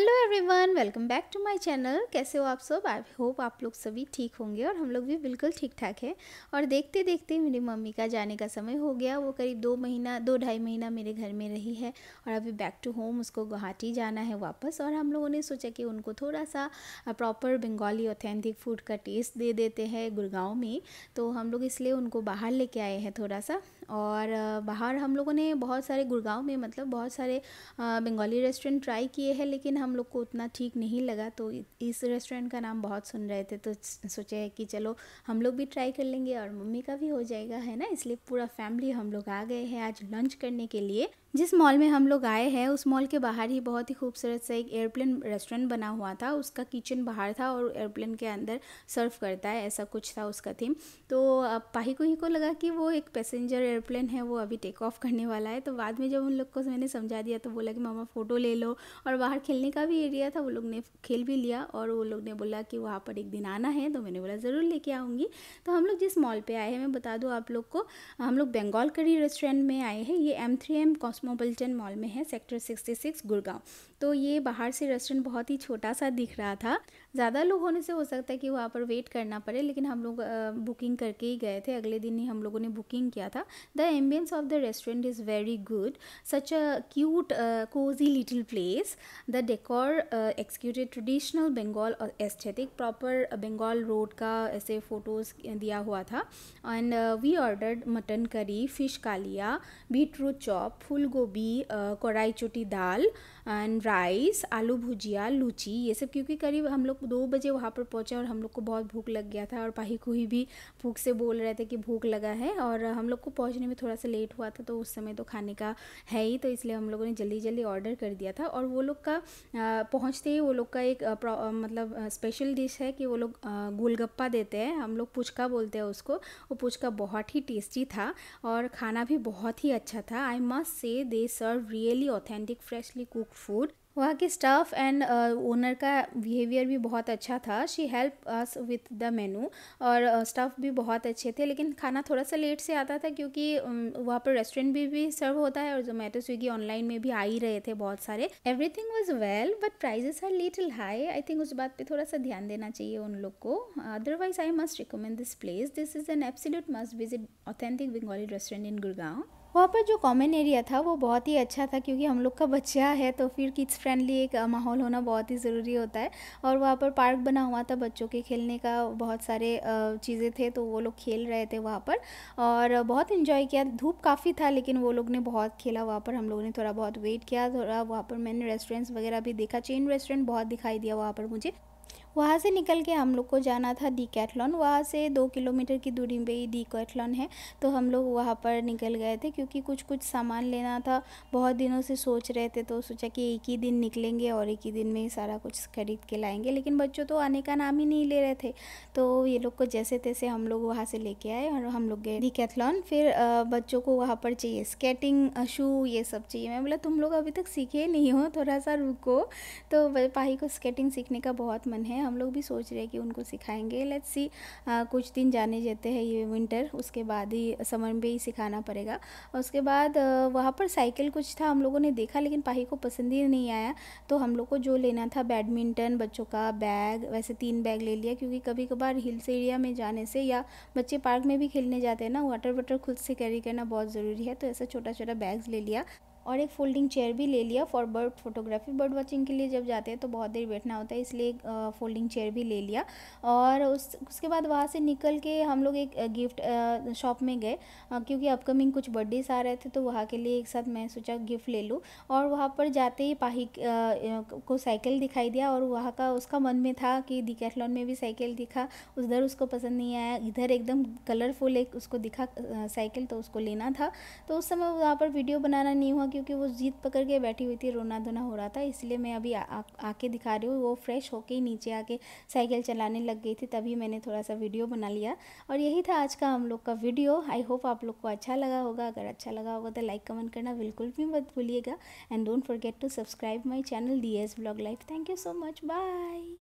Hello everyone welcome back to my channel कैसे हो आप सब आई होप आप लोग सभी ठीक होंगे और हम लोग भी बिल्कुल ठीक ठाक है और देखते देखते मेरी मम्मी का जाने का समय हो गया वो करीब दो महीना दो ढाई महीना मेरे घर में रही है और अभी बैक टू होम उसको गुवाहाटी जाना है वापस और हम लोगों ने सोचा कि उनको थोड़ा सा प्रॉपर बंगाली ऑथेंटिक फूड का टेस्ट दे देते हैं गुड़गांव में तो हम लोग इसलिए उनको बाहर लेके आए हैं थोड़ा सा और बाहर हम लोगों ने बहुत सारे गुड़गांव में मतलब बहुत सारे बंगाली रेस्टोरेंट ट्राई किए हैं लेकिन हम लोग को उतना ठीक नहीं लगा तो इस रेस्टोरेंट का नाम बहुत सुन रहे थे तो सोचे कि चलो हम लोग भी ट्राई कर लेंगे और मम्मी का भी हो जाएगा है ना इसलिए पूरा फैमिली हम लोग आ गए हैं आज लंच करने के लिए जिस मॉल में हम लोग आए हैं उस मॉल के बाहर ही बहुत ही खूबसूरत सा एक एयरप्लेन रेस्टोरेंट बना हुआ था उसका किचन बाहर था और एयरप्लेन के अंदर सर्व करता है ऐसा कुछ था उसका थीम तो पाही को ही को लगा कि वो एक पैसेंजर एयरप्लेन है वो अभी टेक ऑफ करने वाला है तो बाद में जब उन लोग को मैंने समझा दिया तो बोला कि मामा फ़ोटो ले लो और बाहर खेलने का भी एरिया था वो लोग ने खेल भी लिया और वो लोग ने बोला कि वहाँ पर एक दिन आना है तो मैंने बोला ज़रूर लेके आऊँगी तो हम लोग जिस मॉल पे आए हैं मैं बता दूँ आप लोग को हम लोग बंगाल करी रेस्टोरेंट में आए हैं ये M three M cosmopolitan mall में है सेक्टर सिक्सटी सिक्स गुड़गांव तो ये बाहर से रेस्टोरेंट बहुत ही छोटा सा दिख रहा था ज़्यादा लोग होने से हो सकता है कि वहाँ पर वेट करना पड़े लेकिन हम लोग बुकिंग करके ही गए थे अगले दिन ही हम लोगों ने बुकिंग किया था the ambience of the restaurant is very good such a cute cozy little place the decor uh, executed traditional Bengal और aesthetic proper Bengal road का ऐसे photos दिया हुआ था and uh, we ordered mutton curry, fish Kaliya beetroot chop, फूल गोभी uh, कढ़ाई चोटी दाल and rice आलू भुजिया लूची ये सब क्योंकि करीब हम लोग दो बजे वहाँ पर पहुँचे और हम लोग को बहुत भूख लग गया था और पाही को भी भूख से बोल रहे थे कि भूख लगा है और हम लोग को पहुँचने में थोड़ा सा लेट हुआ था तो उस समय तो खाने का है ही तो इसलिए हम लोगों ने जल्दी जल्दी ऑर्डर कर दिया था और वो लोग का पहुंचते ही वो लोग का एक मतलब स्पेशल डिश है कि वो लोग गोलगप्पा देते हैं हम लोग पुचका बोलते हैं उसको वो पुचका बहुत ही टेस्टी था और खाना भी बहुत ही अच्छा था I must say they serve really authentic freshly cook food वहाँ के स्टाफ एंड ओनर का बिहेवियर भी बहुत अच्छा था she help us with the menu और स्टाफ uh, भी बहुत अच्छे थे लेकिन खाना थोड़ा सा लेट से आता था क्योंकि um, वहाँ पर रेस्टोरेंट भी भी सर्व होता है और जोमेटो स्विगी ऑनलाइन में भी आ ही रहे थे बहुत सारे everything was well but prices are little high I think उस बात पर थोड़ा सा ध्यान देना चाहिए उन लोग को otherwise I must recommend this place this is an absolute must visit authentic Bengali restaurant in Gurgaon वहाँ पर जो कॉमन एरिया था वो बहुत ही अच्छा था क्योंकि हम लोग का बच्चा है तो फिर किड्स फ्रेंडली एक माहौल होना बहुत ही ज़रूरी होता है और वहाँ पर पार्क बना हुआ था बच्चों के खेलने का बहुत सारे चीज़ें थे तो वो लोग खेल रहे थे वहाँ पर और बहुत इन्जॉय किया धूप काफ़ी था लेकिन वो लोग ने बहुत खेला वहाँ पर हम लोगों ने थोड़ा बहुत वेट किया थोड़ा वहाँ पर मैंने रेस्टोरेंट्स वगैरह भी देखा चेन रेस्टोरेंट बहुत दिखाई दिया वहाँ पर मुझे वहाँ से निकल के हम लोग को जाना था डी कैथलॉन वहाँ से दो किलोमीटर की दूरी पे ही डी कैथलॉन है तो हम लोग वहाँ पर निकल गए थे क्योंकि कुछ कुछ सामान लेना था बहुत दिनों से सोच रहे थे तो सोचा कि एक ही दिन निकलेंगे और एक ही दिन में सारा कुछ खरीद के लाएंगे लेकिन बच्चों तो आने का नाम ही नहीं ले रहे थे तो ये लोग को जैसे तैसे हम लोग वहाँ से लेके आए और हम लोग गए डी कैथलॉन फिर बच्चों को वहाँ पर चाहिए स्केटिंग शू ये सब चाहिए मैं बोला तुम लोग अभी तक सीखे नहीं हो थोड़ा सा रुको तो पाही को स्केटिंग सीखने का बहुत मन है हैं हम लोग भी सोच रहे हैं कि उनको सिखाएंगे लेट्स सी कुछ दिन जाने जाते हैं ये विंटर उसके बाद ही समर में ही सिखाना पड़ेगा उसके बाद वहाँ पर साइकिल कुछ था हम लोगों ने देखा लेकिन पाही को पसंद ही नहीं आया तो हम लोग को जो लेना था बैडमिंटन बच्चों का बैग वैसे तीन बैग ले लिया क्योंकि कभी कभार हिल्स एरिया में जाने से या बच्चे पार्क में भी खेलने जाते हैं ना वाटर वाटर खुद से कैरी करना बहुत ज़रूरी है तो ऐसा छोटा छोटा बैग्स ले लिया और एक फोल्डिंग चेयर भी ले लिया for bird photography bird watching के लिए जब जाते हैं तो बहुत देर बैठना होता है इसलिए फोल्डिंग चेयर भी ले लिया और उस उसके बाद वहाँ से निकल के हम लोग एक गिफ्ट शॉप में गए क्योंकि अपकमिंग कुछ बर्थडेस आ रहे थे तो वहाँ के लिए एक साथ मैं सोचा गिफ्ट ले लूँ और वहाँ पर जाते ही पाही को साइकिल दिखाई दिया और वहाँ का उसका मन में था कि डिकैथलॉन में भी साइकिल दिखा उधर उसको पसंद नहीं आया इधर एकदम कलरफुल एक उसको दिखा साइकिल तो उसको लेना था तो उस समय वहाँ पर वीडियो बनाना नहीं हुआ क्योंकि वो जीत पकड़ के बैठी हुई थी रोना धोना हो रहा था इसलिए मैं अभी आ, आ, आके दिखा रही हूँ वो फ्रेश होके ही नीचे आके साइकिल चलाने लग गई थी तभी मैंने थोड़ा सा वीडियो बना लिया और यही था आज का हम लोग का वीडियो आई होप आप लोग को अच्छा लगा होगा अगर अच्छा लगा होगा तो लाइक कमेंट करना बिल्कुल भी मत भूलिएगा and don't forget to subscribe my channel D S blog life thank you so much bye